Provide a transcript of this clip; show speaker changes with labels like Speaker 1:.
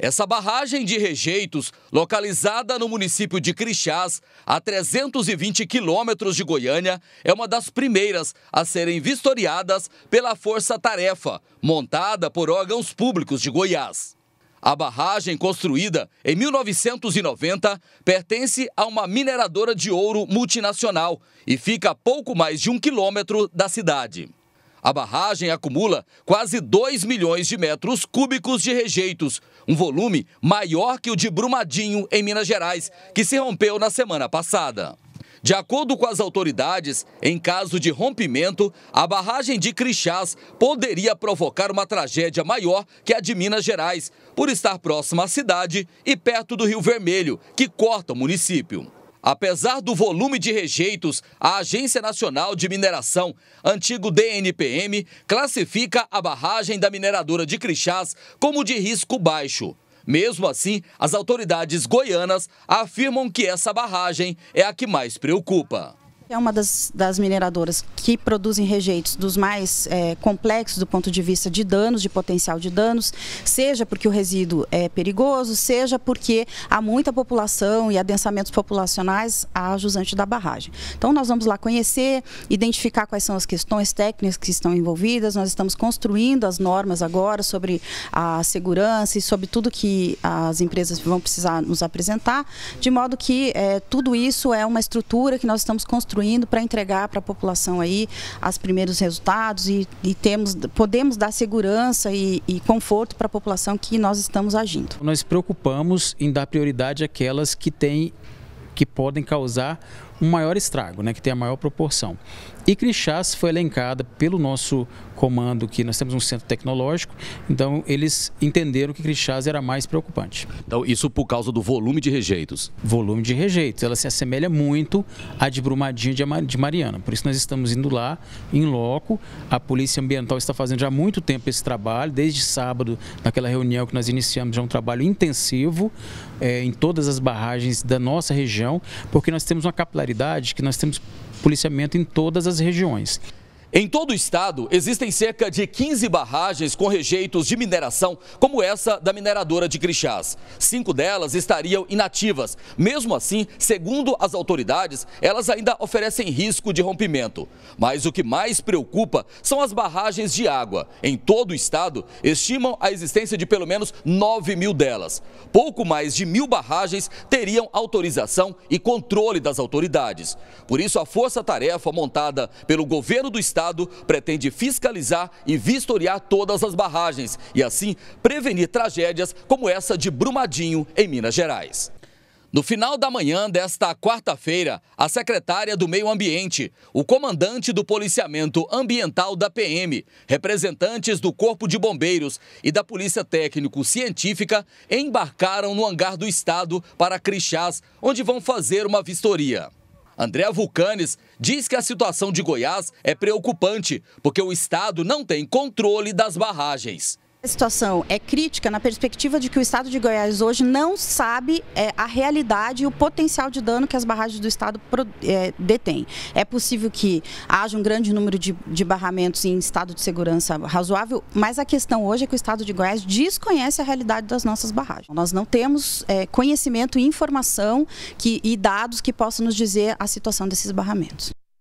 Speaker 1: Essa barragem de rejeitos, localizada no município de Crixás, a 320 quilômetros de Goiânia, é uma das primeiras a serem vistoriadas pela Força Tarefa, montada por órgãos públicos de Goiás. A barragem, construída em 1990, pertence a uma mineradora de ouro multinacional e fica a pouco mais de um quilômetro da cidade. A barragem acumula quase 2 milhões de metros cúbicos de rejeitos, um volume maior que o de Brumadinho, em Minas Gerais, que se rompeu na semana passada. De acordo com as autoridades, em caso de rompimento, a barragem de Crixás poderia provocar uma tragédia maior que a de Minas Gerais, por estar próxima à cidade e perto do Rio Vermelho, que corta o município. Apesar do volume de rejeitos, a Agência Nacional de Mineração, antigo DNPM, classifica a barragem da mineradora de Crixás como de risco baixo. Mesmo assim, as autoridades goianas afirmam que essa barragem é a que mais preocupa.
Speaker 2: É uma das, das mineradoras que produzem rejeitos dos mais é, complexos do ponto de vista de danos, de potencial de danos, seja porque o resíduo é perigoso, seja porque há muita população e adensamentos populacionais a jusante da barragem. Então nós vamos lá conhecer, identificar quais são as questões técnicas que estão envolvidas, nós estamos construindo as normas agora sobre a segurança e sobre tudo que as empresas vão precisar nos apresentar, de modo que é, tudo isso é uma estrutura que nós estamos construindo construindo para entregar para a população aí os primeiros resultados e, e, temos, podemos dar segurança e, e conforto para a população que nós estamos agindo.
Speaker 3: Nós preocupamos em dar prioridade àquelas que têm que podem causar um maior estrago, né, que tem a maior proporção. E Crixás foi elencada pelo nosso comando, que nós temos um centro tecnológico, então eles entenderam que Crixás era mais preocupante. Então isso por causa do volume de rejeitos? Volume de rejeitos, ela se assemelha muito à de Brumadinho de Mariana, por isso nós estamos indo lá, em loco, a Polícia Ambiental está fazendo já há muito tempo esse trabalho, desde sábado, naquela reunião que nós iniciamos, já um trabalho intensivo é, em todas as barragens da nossa região, região, porque nós temos uma capilaridade que nós temos policiamento em todas as regiões. Em todo o estado,
Speaker 1: existem cerca de 15 barragens com rejeitos de mineração, como essa da mineradora de Crixás. Cinco delas estariam inativas. Mesmo assim, segundo as autoridades, elas ainda oferecem risco de rompimento. Mas o que mais preocupa são as barragens de água. Em todo o estado, estimam a existência de pelo menos 9 mil delas. Pouco mais de mil barragens teriam autorização e controle das autoridades. Por isso, a força-tarefa montada pelo governo do estado Estado pretende fiscalizar e vistoriar todas as barragens e, assim, prevenir tragédias como essa de Brumadinho, em Minas Gerais. No final da manhã desta quarta-feira, a secretária do Meio Ambiente, o comandante do Policiamento Ambiental da PM, representantes do Corpo de Bombeiros e da Polícia Técnico-Científica embarcaram no hangar do Estado para Crixás, onde vão fazer uma vistoria. Andréa Vulcanes diz que a situação de Goiás é preocupante, porque o estado não tem controle das barragens
Speaker 2: situação é crítica na perspectiva de que o Estado de Goiás hoje não sabe é, a realidade e o potencial de dano que as barragens do Estado é, detêm. É possível que haja um grande número de, de barramentos em estado de segurança razoável, mas a questão hoje é que o Estado de Goiás desconhece a realidade das nossas barragens. Nós não temos é, conhecimento e informação que, e dados que possam nos dizer a situação desses barramentos.